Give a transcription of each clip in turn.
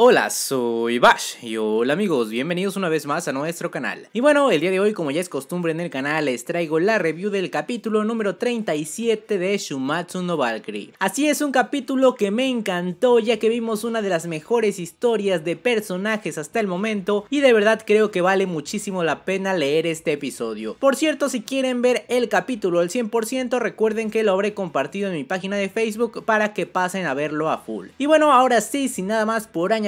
Hola, soy Bash y hola amigos, bienvenidos una vez más a nuestro canal. Y bueno, el día de hoy como ya es costumbre en el canal les traigo la review del capítulo número 37 de Shumatsu no Valkyrie. Así es, un capítulo que me encantó ya que vimos una de las mejores historias de personajes hasta el momento y de verdad creo que vale muchísimo la pena leer este episodio. Por cierto, si quieren ver el capítulo al 100% recuerden que lo habré compartido en mi página de Facebook para que pasen a verlo a full. Y bueno, ahora sí, sin nada más por añadir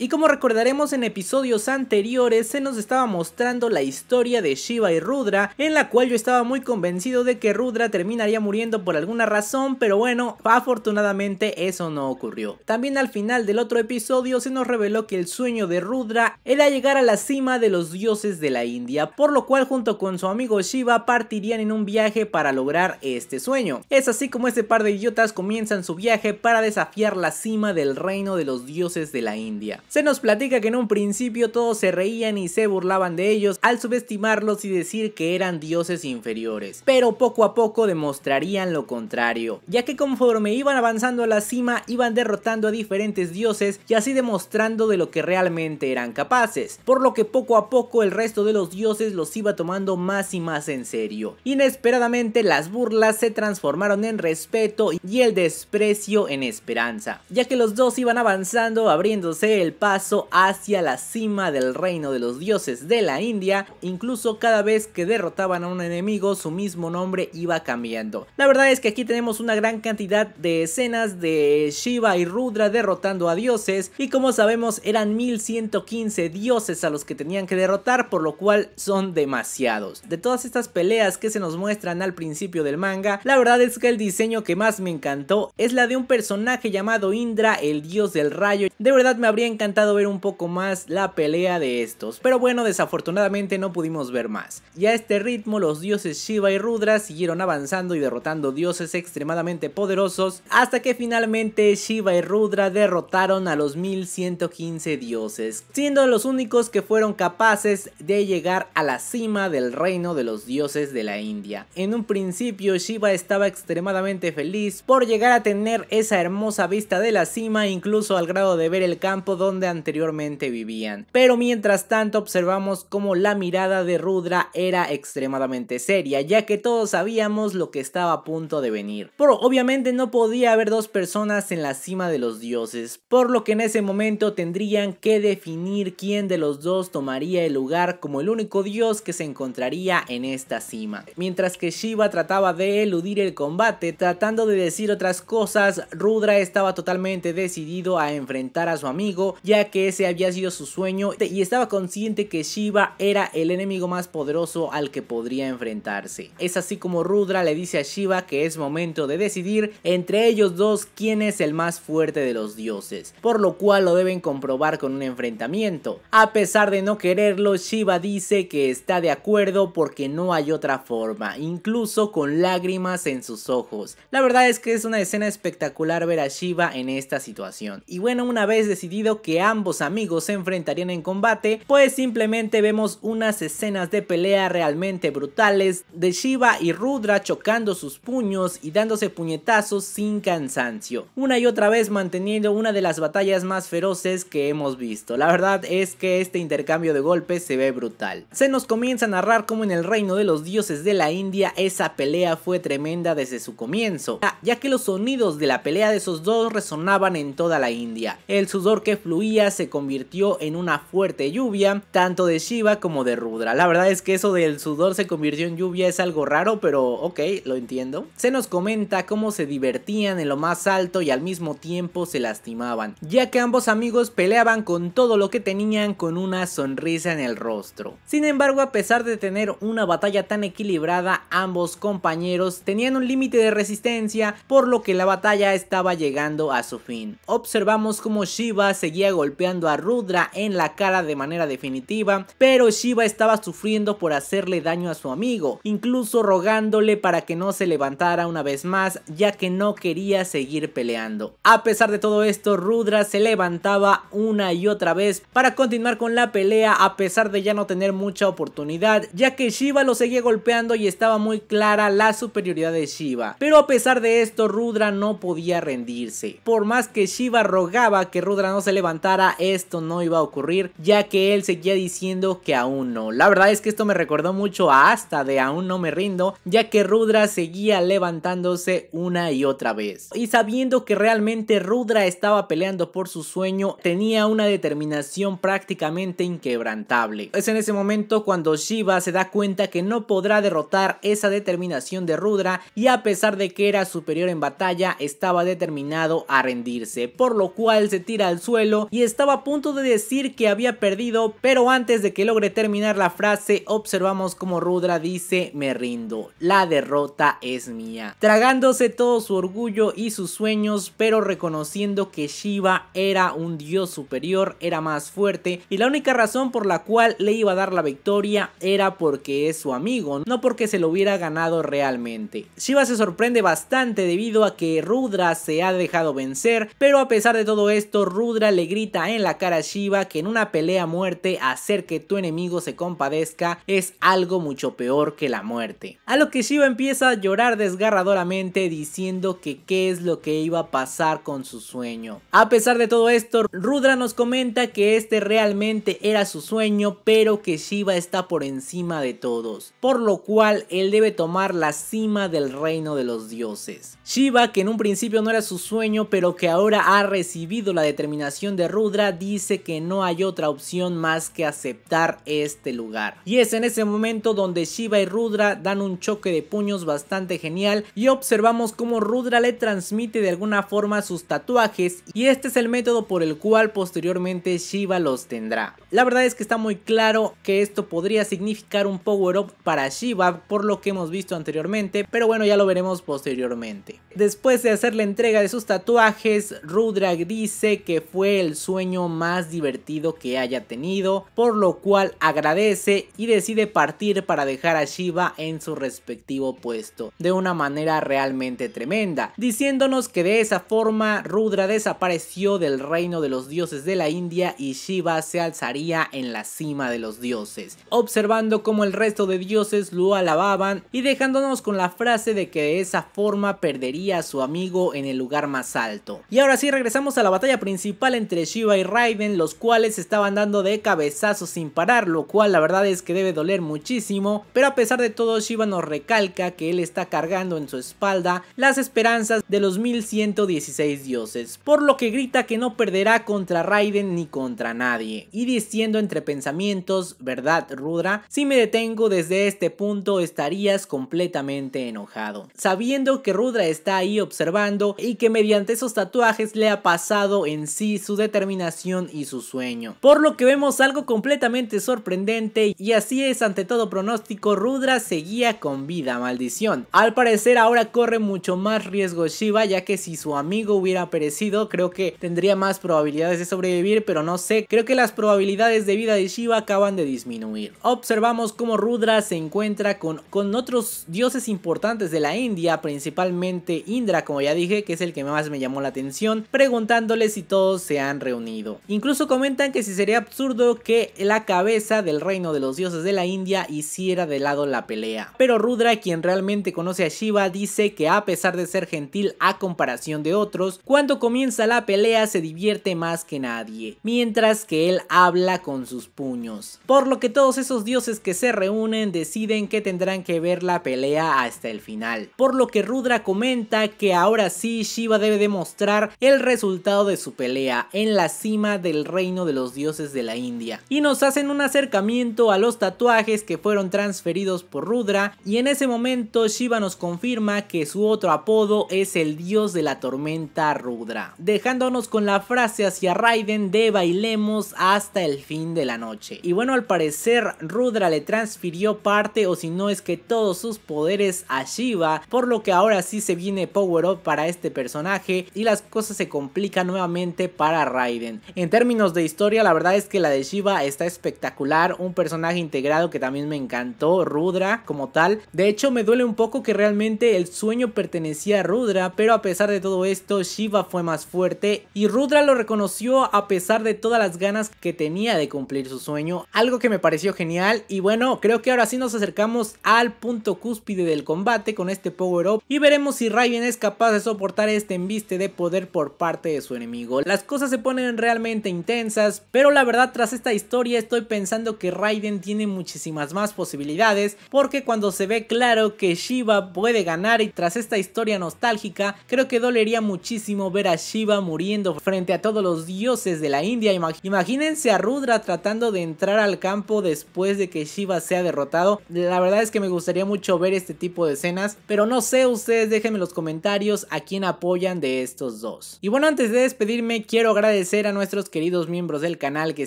Y como recordaremos en episodios anteriores se nos estaba mostrando la historia de Shiva y Rudra en la cual yo estaba muy convencido de que Rudra terminaría muriendo por alguna razón pero bueno afortunadamente eso no ocurrió. También al final del otro episodio se nos reveló que el sueño de Rudra era llegar a la cima de los dioses de la India por lo cual junto con su amigo Shiva partirían en un viaje para lograr este sueño. Es así como este par de idiotas comienzan su viaje para desafiar la cima del reino de los dioses de la India. Se nos platica que en un principio todos se reían y se burlaban de ellos al subestimarlos y decir que eran dioses inferiores, pero poco a poco demostrarían lo contrario, ya que conforme iban avanzando a la cima iban derrotando a diferentes dioses y así demostrando de lo que realmente eran capaces, por lo que poco a poco el resto de los dioses los iba tomando más y más en serio. Inesperadamente las burlas se transformaron en respeto y el desprecio en esperanza, ya que los dos iban avanzando abriéndose el paso hacia la cima del reino de los dioses de la India, incluso cada vez que derrotaban a un enemigo su mismo nombre iba cambiando. La verdad es que aquí tenemos una gran cantidad de escenas de Shiva y Rudra derrotando a dioses y como sabemos eran 1115 dioses a los que tenían que derrotar por lo cual son demasiados. De todas estas peleas que se nos muestran al principio del manga, la verdad es que el diseño que más me encantó es la de un personaje llamado Indra, el dios del rayo. De verdad me habría encantado ver un poco más la pelea de estos, pero bueno, desafortunadamente no pudimos ver más. Y a este ritmo los dioses Shiva y Rudra siguieron avanzando y derrotando dioses extremadamente poderosos, hasta que finalmente Shiva y Rudra derrotaron a los 1115 dioses, siendo los únicos que fueron capaces de llegar a la cima del reino de los dioses de la India. En un principio Shiva estaba extremadamente feliz por llegar a tener esa hermosa vista de la cima, incluso al grado de ver el campo donde donde anteriormente vivían. Pero mientras tanto observamos como la mirada de Rudra era extremadamente seria, ya que todos sabíamos lo que estaba a punto de venir. Pero obviamente no podía haber dos personas en la cima de los dioses, por lo que en ese momento tendrían que definir quién de los dos tomaría el lugar como el único dios que se encontraría en esta cima. Mientras que Shiva trataba de eludir el combate, tratando de decir otras cosas, Rudra estaba totalmente decidido a enfrentar a su amigo ya que ese había sido su sueño y estaba consciente que Shiva era el enemigo más poderoso al que podría enfrentarse. Es así como Rudra le dice a Shiva que es momento de decidir entre ellos dos quién es el más fuerte de los dioses, por lo cual lo deben comprobar con un enfrentamiento. A pesar de no quererlo, Shiva dice que está de acuerdo porque no hay otra forma, incluso con lágrimas en sus ojos. La verdad es que es una escena espectacular ver a Shiva en esta situación. Y bueno, una vez decidido que que ambos amigos se enfrentarían en combate, pues simplemente vemos unas escenas de pelea realmente brutales de Shiva y Rudra chocando sus puños y dándose puñetazos sin cansancio, una y otra vez manteniendo una de las batallas más feroces que hemos visto. La verdad es que este intercambio de golpes se ve brutal. Se nos comienza a narrar cómo en el reino de los dioses de la India esa pelea fue tremenda desde su comienzo, ya que los sonidos de la pelea de esos dos resonaban en toda la India. El sudor que fluía se convirtió en una fuerte lluvia, tanto de Shiva como de Rudra. La verdad es que eso del sudor se convirtió en lluvia es algo raro, pero ok, lo entiendo. Se nos comenta cómo se divertían en lo más alto y al mismo tiempo se lastimaban, ya que ambos amigos peleaban con todo lo que tenían con una sonrisa en el rostro. Sin embargo, a pesar de tener una batalla tan equilibrada, ambos compañeros tenían un límite de resistencia, por lo que la batalla estaba llegando a su fin. Observamos cómo Shiva seguía golpeando a Rudra en la cara de manera definitiva, pero Shiva estaba sufriendo por hacerle daño a su amigo, incluso rogándole para que no se levantara una vez más ya que no quería seguir peleando. A pesar de todo esto, Rudra se levantaba una y otra vez para continuar con la pelea a pesar de ya no tener mucha oportunidad, ya que Shiva lo seguía golpeando y estaba muy clara la superioridad de Shiva. Pero a pesar de esto, Rudra no podía rendirse. Por más que Shiva rogaba que Rudra no se levantara, esto no iba a ocurrir ya que él seguía diciendo que aún no. La verdad es que esto me recordó mucho a hasta de aún no me rindo ya que Rudra seguía levantándose una y otra vez. Y sabiendo que realmente Rudra estaba peleando por su sueño tenía una determinación prácticamente inquebrantable. Es en ese momento cuando Shiva se da cuenta que no podrá derrotar esa determinación de Rudra y a pesar de que era superior en batalla estaba determinado a rendirse, por lo cual se tira al suelo y estaba a punto de decir que había perdido, pero antes de que logre terminar la frase observamos como Rudra dice me rindo, la derrota es mía, tragándose todo su orgullo y sus sueños, pero reconociendo que Shiva era un dios superior, era más fuerte y la única razón por la cual le iba a dar la victoria era porque es su amigo, no porque se lo hubiera ganado realmente. Shiva se sorprende bastante debido a que Rudra se ha dejado vencer, pero a pesar de todo esto Rudra le en la cara a Shiva que en una pelea a muerte hacer que tu enemigo se compadezca es algo mucho peor que la muerte. A lo que Shiva empieza a llorar desgarradoramente diciendo que qué es lo que iba a pasar con su sueño. A pesar de todo esto, Rudra nos comenta que este realmente era su sueño, pero que Shiva está por encima de todos, por lo cual él debe tomar la cima del reino de los dioses. Shiva, que en un principio no era su sueño, pero que ahora ha recibido la determinación de Rudra dice que no hay otra opción más que aceptar este lugar. Y es en ese momento donde Shiva y Rudra dan un choque de puños bastante genial y observamos cómo Rudra le transmite de alguna forma sus tatuajes y este es el método por el cual posteriormente Shiva los tendrá. La verdad es que está muy claro que esto podría significar un power up para Shiva por lo que hemos visto anteriormente, pero bueno ya lo veremos posteriormente. Después de hacer la entrega de sus tatuajes, Rudra dice que fue el el sueño más divertido que haya tenido, por lo cual agradece y decide partir para dejar a Shiva en su respectivo puesto, de una manera realmente tremenda, diciéndonos que de esa forma Rudra desapareció del reino de los dioses de la India y Shiva se alzaría en la cima de los dioses, observando como el resto de dioses lo alababan y dejándonos con la frase de que de esa forma perdería a su amigo en el lugar más alto. Y ahora sí regresamos a la batalla principal entre Shiva y Raiden, los cuales estaban dando de cabezazos sin parar, lo cual la verdad es que debe doler muchísimo, pero a pesar de todo Shiva nos recalca que él está cargando en su espalda las esperanzas de los 1116 dioses, por lo que grita que no perderá contra Raiden ni contra nadie, y diciendo entre pensamientos, ¿verdad Rudra? Si me detengo desde este punto estarías completamente enojado, sabiendo que Rudra está ahí observando y que mediante esos tatuajes le ha pasado en sí su detención determinación y su sueño. Por lo que vemos algo completamente sorprendente y así es ante todo pronóstico Rudra seguía con vida, maldición. Al parecer ahora corre mucho más riesgo Shiva ya que si su amigo hubiera perecido creo que tendría más probabilidades de sobrevivir pero no sé, creo que las probabilidades de vida de Shiva acaban de disminuir. Observamos cómo Rudra se encuentra con, con otros dioses importantes de la India, principalmente Indra como ya dije que es el que más me llamó la atención, preguntándole si todos se han reunido. Incluso comentan que si sería absurdo que la cabeza del reino de los dioses de la India hiciera de lado la pelea. Pero Rudra, quien realmente conoce a Shiva, dice que a pesar de ser gentil a comparación de otros, cuando comienza la pelea se divierte más que nadie, mientras que él habla con sus puños. Por lo que todos esos dioses que se reúnen deciden que tendrán que ver la pelea hasta el final. Por lo que Rudra comenta que ahora sí Shiva debe demostrar el resultado de su pelea la cima del reino de los dioses de la India. Y nos hacen un acercamiento a los tatuajes que fueron transferidos por Rudra y en ese momento Shiva nos confirma que su otro apodo es el dios de la tormenta Rudra, dejándonos con la frase hacia Raiden de bailemos hasta el fin de la noche. Y bueno, al parecer Rudra le transfirió parte o si no es que todos sus poderes a Shiva, por lo que ahora sí se viene power up para este personaje y las cosas se complican nuevamente para Raiden Raiden. En términos de historia, la verdad es que la de Shiva está espectacular, un personaje integrado que también me encantó, Rudra como tal. De hecho, me duele un poco que realmente el sueño pertenecía a Rudra, pero a pesar de todo esto, Shiva fue más fuerte y Rudra lo reconoció a pesar de todas las ganas que tenía de cumplir su sueño, algo que me pareció genial y bueno, creo que ahora sí nos acercamos al punto cúspide del combate con este power up y veremos si Raiden es capaz de soportar este embiste de poder por parte de su enemigo. Las cosas se pueden realmente intensas, pero la verdad tras esta historia estoy pensando que Raiden tiene muchísimas más posibilidades, porque cuando se ve claro que Shiva puede ganar y tras esta historia nostálgica, creo que dolería muchísimo ver a Shiva muriendo frente a todos los dioses de la India. Imagínense a Rudra tratando de entrar al campo después de que Shiva sea derrotado. La verdad es que me gustaría mucho ver este tipo de escenas, pero no sé, ustedes déjenme en los comentarios a quién apoyan de estos dos. Y bueno, antes de despedirme, quiero agradecer a nuestros queridos miembros del canal que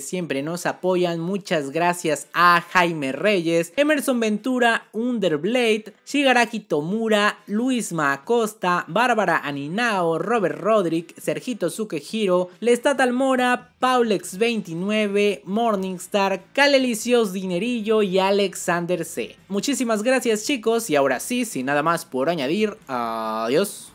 siempre nos apoyan. Muchas gracias a Jaime Reyes, Emerson Ventura, Underblade, Shigaraki Tomura, Luis Acosta, Bárbara Aninao, Robert Roderick, Sergito Sukehiro, Lestat Almora, Paulex29, Morningstar, Calelicios Dinerillo y Alexander C. Muchísimas gracias chicos y ahora sí, sin nada más por añadir, adiós.